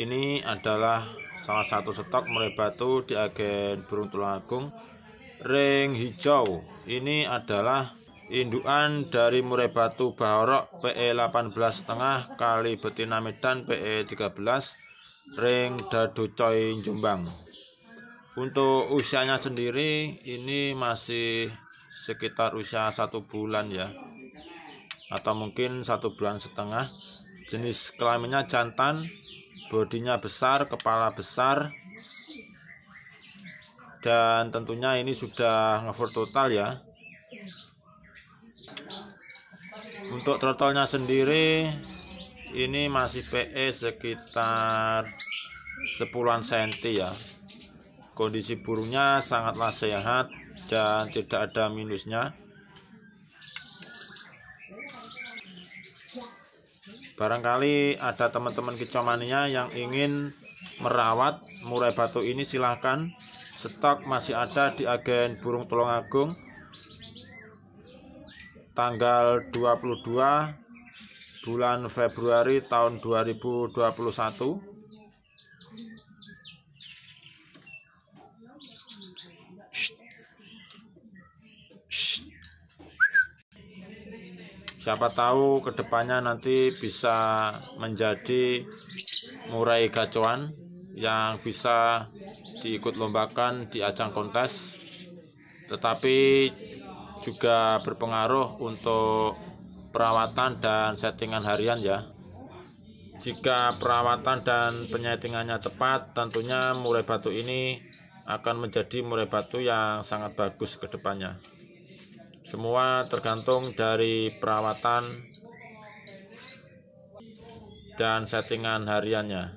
Ini adalah salah satu stok murai batu di agen burung tulang agung ring hijau. Ini adalah induan dari murai batu bahorok PE 18 setengah kali betina medan PE 13 ring dadu coy Jombang. Untuk usianya sendiri ini masih sekitar usia satu bulan ya atau mungkin satu bulan setengah jenis kelaminnya jantan bodinya besar kepala besar dan tentunya ini sudah ngefur total ya untuk trotolnya sendiri ini masih PE sekitar 10an cm ya kondisi burungnya sangatlah sehat dan tidak ada minusnya Barangkali ada teman-teman kecomannya yang ingin merawat murai batu ini silahkan. Stok masih ada di agen burung Tulungagung tanggal 22 bulan Februari tahun 2021 Shh. Shh siapa tahu kedepannya nanti bisa menjadi murai gacuan yang bisa diikut lombakan di ajang kontes tetapi juga berpengaruh untuk perawatan dan settingan harian ya jika perawatan dan penyetingannya tepat tentunya murai batu ini akan menjadi murai batu yang sangat bagus kedepannya. Semua tergantung dari perawatan dan settingan hariannya.